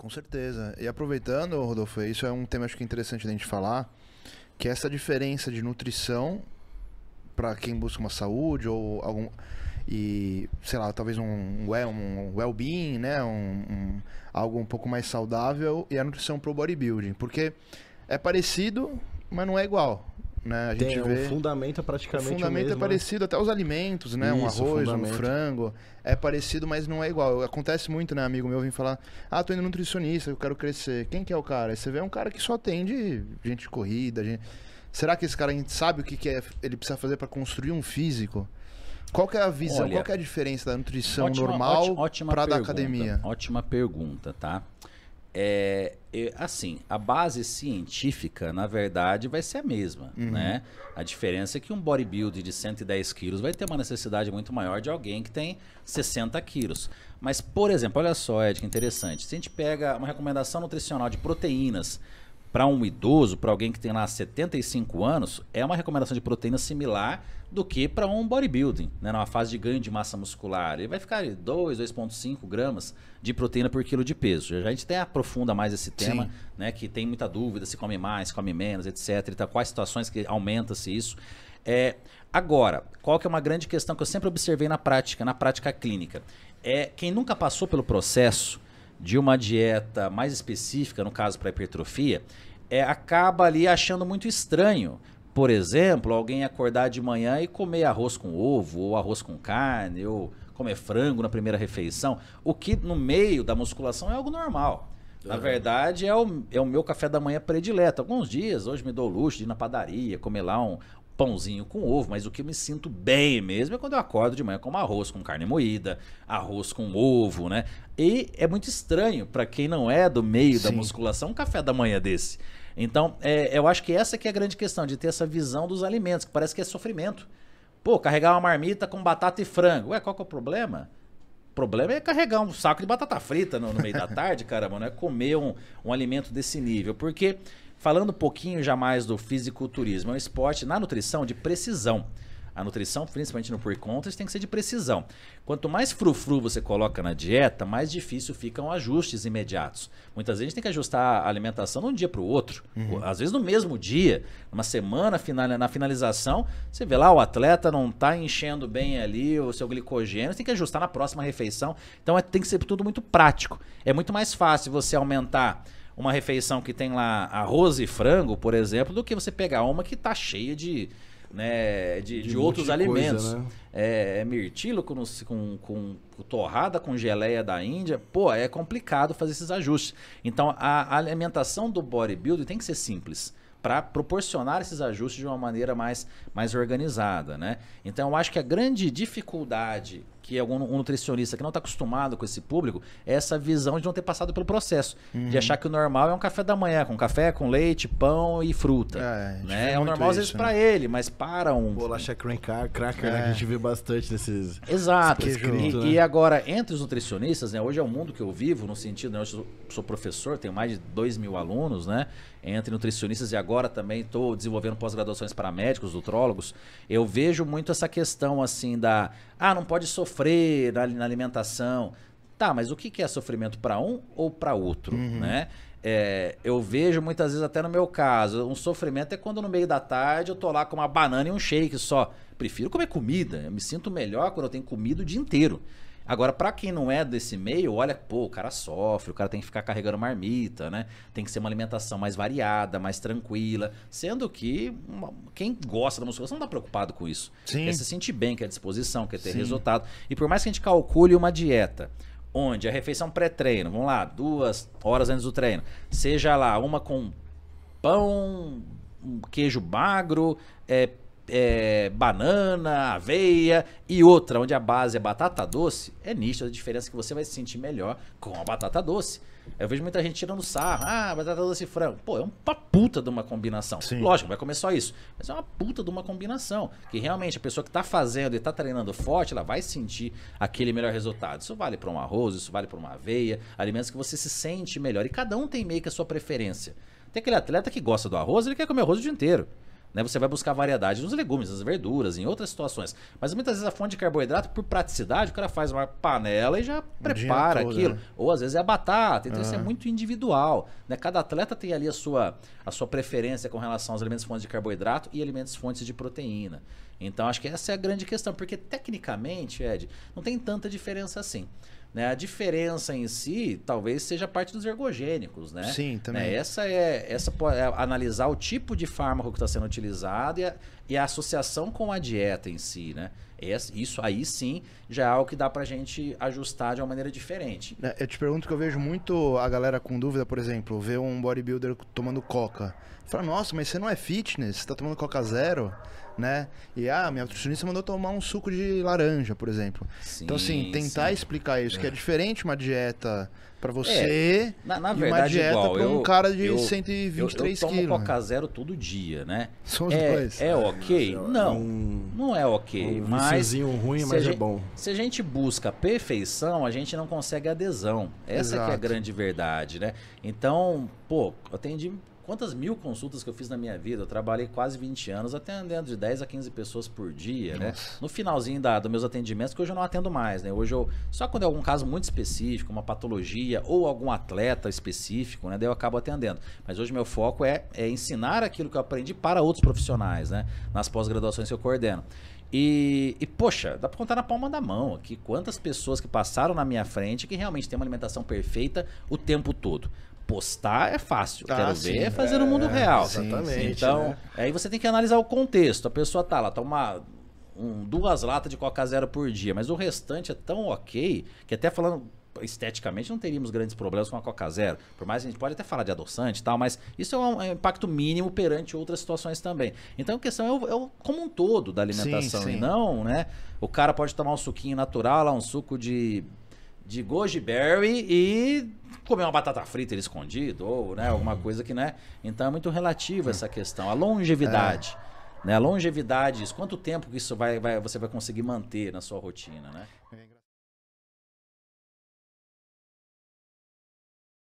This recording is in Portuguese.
Com certeza. E aproveitando, Rodolfo, isso é um tema acho que interessante da gente falar, que é essa diferença de nutrição para quem busca uma saúde ou algum e sei lá talvez um well um well-being né um, um, algo um pouco mais saudável e a nutrição para o bodybuilding porque é parecido mas não é igual né? A gente Tem, vê... O fundamento é praticamente o fundamento o mesmo, é né? parecido, né? até os alimentos, né? Isso, um arroz, um frango. É parecido, mas não é igual. Acontece muito, né, amigo meu vem falar, ah, tô indo nutricionista, eu quero crescer. Quem que é o cara? Aí você vê um cara que só atende gente de corrida, gente... Será que esse cara sabe o que, que é, ele precisa fazer para construir um físico? Qual que é a visão, Olha, qual que é a diferença da nutrição ótima, normal para da academia? Ótima pergunta, tá? É, assim, a base científica, na verdade, vai ser a mesma, uhum. né? A diferença é que um bodybuilder de 110 quilos vai ter uma necessidade muito maior de alguém que tem 60 quilos. Mas, por exemplo, olha só, Ed, que interessante. Se a gente pega uma recomendação nutricional de proteínas para um idoso, para alguém que tem lá 75 anos, é uma recomendação de proteína similar do que para um bodybuilding, né, numa fase de ganho de massa muscular. Ele vai ficar 2, 2,5 gramas de proteína por quilo de peso. Já a gente até aprofunda mais esse tema, né, que tem muita dúvida se come mais, come menos, etc. Então, quais situações que aumenta-se isso. É, agora, qual que é uma grande questão que eu sempre observei na prática, na prática clínica? É quem nunca passou pelo processo de uma dieta mais específica, no caso para hipertrofia, é, acaba ali achando muito estranho. Por exemplo, alguém acordar de manhã e comer arroz com ovo, ou arroz com carne, ou comer frango na primeira refeição, o que no meio da musculação é algo normal. Na verdade, é o, é o meu café da manhã predileto. Alguns dias, hoje me dou luxo de ir na padaria, comer lá um, pãozinho com ovo, mas o que eu me sinto bem mesmo é quando eu acordo de manhã com arroz com carne moída, arroz com ovo, né? E é muito estranho para quem não é do meio Sim. da musculação um café da manhã desse. Então, é, eu acho que essa que é a grande questão, de ter essa visão dos alimentos, que parece que é sofrimento. Pô, carregar uma marmita com batata e frango. Ué, qual que é o problema? O problema é carregar um saco de batata frita no, no meio da tarde, caramba, não é comer um, um alimento desse nível. Porque Falando um pouquinho já mais do fisiculturismo, é um esporte na nutrição de precisão. A nutrição, principalmente no por contas, tem que ser de precisão. Quanto mais frufru você coloca na dieta, mais difícil ficam ajustes imediatos. Muitas vezes a gente tem que ajustar a alimentação de um dia para o outro. Uhum. Às vezes no mesmo dia, numa semana, na finalização, você vê lá o atleta não está enchendo bem ali o seu glicogênio, você tem que ajustar na próxima refeição. Então é, tem que ser tudo muito prático. É muito mais fácil você aumentar uma refeição que tem lá arroz e frango, por exemplo, do que você pegar uma que tá cheia de. Né, de, de, de outros alimentos. né? é, é, mirtilo com, com, com, torrada, com geleia da Índia. Pô, é complicado fazer esses ajustes. Então, a, a alimentação do bodybuilder tem que ser simples para proporcionar esses ajustes de uma maneira mais, mais organizada, né? Então, eu acho que a grande dificuldade que algum um nutricionista que não está acostumado com esse público, é essa visão de não ter passado pelo processo. Uhum. De achar que o normal é um café da manhã, com café, com leite, pão e fruta. É, né? é o normal isso, às vezes né? para ele, mas para um. Bolacha cracker, cracker né? é. né? que a gente vê bastante desses. Exato. Escrito, e, né? e, agora, entre os nutricionistas, né? Hoje é o mundo que eu vivo, no sentido, né? eu sou, sou professor, tenho mais de 2 mil alunos, né? Entre nutricionistas e agora também estou desenvolvendo pós-graduações para médicos, nutrólogos. Eu vejo muito essa questão assim da. Ah, não pode sofrer sofrer na, na alimentação. Tá, mas o que, que é sofrimento para um ou para outro, uhum. né? É, eu vejo muitas vezes até no meu caso, um sofrimento é quando no meio da tarde eu tô lá com uma banana e um shake só. Prefiro comer comida, eu me sinto melhor quando eu tenho comida o dia inteiro. Agora, para quem não é desse meio, olha, pô, o cara sofre, o cara tem que ficar carregando marmita, né? Tem que ser uma alimentação mais variada, mais tranquila. Sendo que uma, quem gosta da musculação não tá preocupado com isso. Sim. Quer se sentir bem, quer disposição, quer ter Sim. resultado. E por mais que a gente calcule uma dieta onde a refeição pré-treino, vamos lá, duas horas antes do treino, seja lá uma com pão, queijo magro, é, é, banana, aveia e outra, onde a base é batata doce, é nicho a diferença que você vai se sentir melhor com a batata doce. Eu vejo muita gente tirando sarro, ah, batata doce e frango. Pô, é uma puta de uma combinação. Sim. Lógico, vai comer só isso. Mas é uma puta de uma combinação. Que realmente a pessoa que tá fazendo e tá treinando forte, ela vai sentir aquele melhor resultado. Isso vale para um arroz, isso vale para uma aveia, alimentos que você se sente melhor. E cada um tem meio que a sua preferência. Tem aquele atleta que gosta do arroz, ele quer comer arroz o dia inteiro. Né? Você vai buscar variedade nos legumes, nas verduras, em outras situações. Mas muitas vezes a fonte de carboidrato, por praticidade, o cara faz uma panela e já prepara todo, aquilo. Né? Ou às vezes é a batata. Então isso é muito individual. Né? Cada atleta tem ali a sua, a sua preferência com relação aos alimentos fontes de carboidrato e alimentos fontes de proteína. Então acho que essa é a grande questão, porque tecnicamente, Ed, não tem tanta diferença assim. Né? A diferença em si talvez seja parte dos ergogênicos, né? Sim, né, também. Né? Essa é essa é analisar o tipo de fármaco que está sendo utilizado e a, e a, associação com a dieta em si, né? Essa, isso aí sim já é algo que dá para gente ajustar de uma maneira diferente. Né, eu te pergunto que eu vejo muito a galera com dúvida, por exemplo, ver um bodybuilder tomando coca. Fala, nossa, mas você não é fitness, você tá tomando coca zero? né? E ah, minha nutricionista mandou tomar um suco de laranja, por exemplo. Sim, então, assim, tentar sim. explicar isso, é. que é diferente uma dieta para é, você é, na, na verdade, uma dieta para um cara de eu, 123 eu, eu tomo quilos. Coca Zero todo dia, né? São os é, dois. É ok? É, não, não é ok. Um mas ruim, mas é bom. se a gente busca perfeição, a gente não consegue adesão. Essa é a grande verdade, né? Então, pô, eu atendi quantas mil consultas que eu fiz na minha vida, eu trabalhei quase 20 anos atendendo de 10 a 15 pessoas por dia, né? Nossa. né? No finalzinho da, dos meus atendimentos, que hoje eu não atendo mais, né? Hoje eu, só quando é algum caso muito específico, uma patologia ou algum atleta específico, né? Daí eu acabo atendendo. Mas hoje meu foco é, é ensinar aquilo que eu aprendi para outros profissionais, né? Nas pós-graduações que eu coordeno. E, e, poxa, dá pra contar na palma da mão aqui quantas pessoas que passaram na minha frente que realmente têm uma alimentação perfeita o tempo todo postar é fácil. Ah, Quero sim, ver é fazer é, no mundo real. Exatamente. Então, né? aí você tem que analisar o contexto. A pessoa tá lá, toma tá um, duas latas de Coca Zero por dia, mas o restante é tão ok que até falando esteticamente não teríamos grandes problemas com a Coca Zero. Por mais que a gente pode até falar de adoçante e tal, mas isso é um, é um impacto mínimo perante outras situações também. Então a questão é, o, é o como um todo da alimentação sim, sim. e não, né? O cara pode tomar um suquinho natural, lá, um suco de de goji berry e comer uma batata frita escondido ou né, alguma coisa que né. Então é muito relativa essa questão, a longevidade. É. Né? Longevidade, quanto tempo que isso vai, vai, você vai conseguir manter na sua rotina, né? É.